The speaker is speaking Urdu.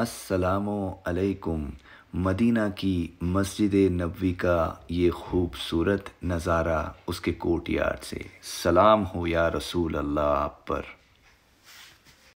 السلام علیکم مدینہ کی مسجد نبوی کا یہ خوبصورت نظارہ اس کے کوٹ یارڈ سے سلام ہو یا رسول اللہ آپ پر